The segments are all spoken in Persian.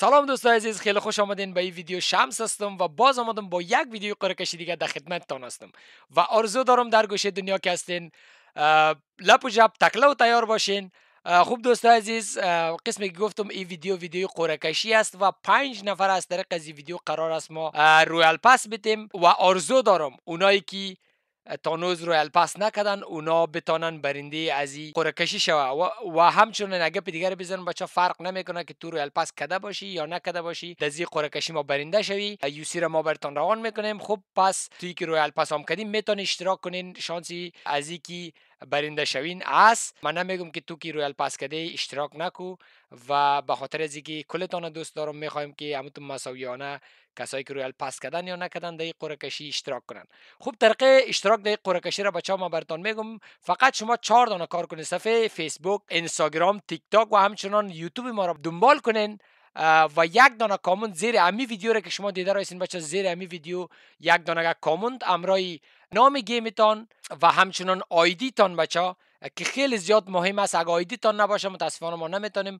سلام دوست عزیز خیلی خوش آمدین به این ویدیو شمس هستم و باز آمدم با یک ویدیو قرکشی دیگه در تان هستم و آرزو دارم در گوشه دنیا که هستین لپ و جب تکله و تیار باشین خوب دوست عزیز قسمی که گفتم این ویدیو ویدیو قرکشی است و پنج نفر از طریق از این ویدیو قرار است ما رویال پاس بتیم و آرزو دارم اونایی که تانوز رو پاس نکدن، اونا بتانن برنده از این قرکشی شوه و, همچنین اگه پی دیگر بزنن بچا فرق نمیکنه که تو رو پاس کده باشی یا نکده باشی دزی این ما برنده شوی یوسی را ما برتان روان میکنیم خب پس توی که روی پاس هم کردیم میتونی اشتراک کنین شانسی از کی برنده شوین است من نمیگم که تو کی رویال پاس کده اشتراک نکو و به خاطر از اینکه کلتان دوست دارم میخوایم که همتون مساویانه کسایی که رویال پاس کردن یا نکدن در این کشی اشتراک کنن خوب طریق اشتراک در قرعه کشی را بچا ما براتون میگم فقط شما چهار دانه کار کنید صفحه فیسبوک اینستاگرام تیک تاک و همچنان یوتیوب ما را دنبال کنین و یک دانه کامنت زیر امی ویدیو را که شما دیده رایستین بچه زیر امی ویدیو یک دانه کامنت امرای نام گیمتان و همچنان تان بچه که خیلی زیاد مهم است اگر آیدی تان نباشه متاسفانه ما نمیتونیم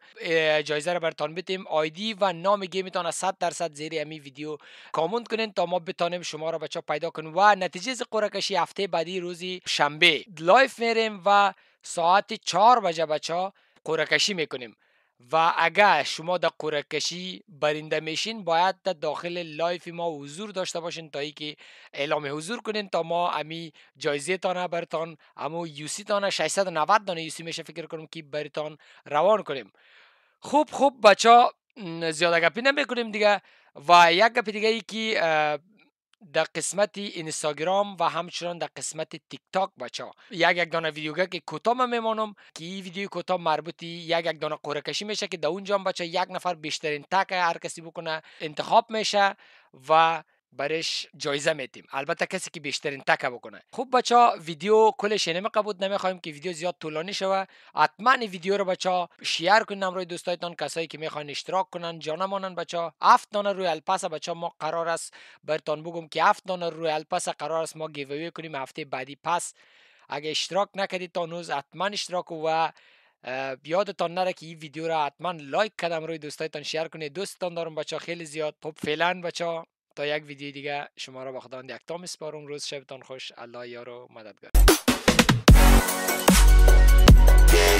جایزه رو برتان بدیم آیدی و نام گیمتان از 100 درصد زیر امی ویدیو کامنت کنین تا ما بتانیم شما را بچه پیدا کنیم و نتیجه ز قرعه کشی هفته بعدی روزی شنبه لایف میریم و ساعت 4 بجه بچه قرعه کشی میکنیم و اگر شما در قرعه کشی برنده میشین باید در داخل لایف ما حضور داشته باشین تا ای که اعلام حضور کنین تا ما امی جایزه تانه برتان امو یوسی تانه 690 دانه یوسی میشه فکر کنم که برتان روان کنیم خوب خوب بچه زیاده گپی نمی دیگه و یک گپی دیگه ای که در قسمت اینستاگرام و همچنان در قسمت تیک تاک بچه ها یک یک دانه ویدیوگه که کوتاه میمانم که این ویدیو کوتاه مربوطی یک یک دانه قرعه کشی میشه که در اونجا بچه یک نفر بیشترین تک هر کسی بکنه انتخاب میشه و برش جایزه میتیم البته کسی که بیشترین تکه بکنه خب بچا ویدیو کل شنمه قبود نمیخوایم که ویدیو زیاد طولانی شوه حتما ویدیو رو بچا شیر کنن امروی دوستایتان کسایی که میخوان اشتراک کنن جانه مانن ها هفت دانه روی الپس ها ما قرار است برتان بگم که هفت دانه روی الپس قرار است ما گیوهوی کنیم هفته بعدی پس اگه اشتراک نکردید تا حتما اشتراک و یادتان نره که این ویدیو را حتما لایک کدم روی دوستایتان شیر کنید دوستان دارم بچه خیلی زیاد خب فعلا بچه تا یک ویدیو دیگه شما را با خداوند تا میسپارم روز شبتان خوش الله یارو مدد مددگار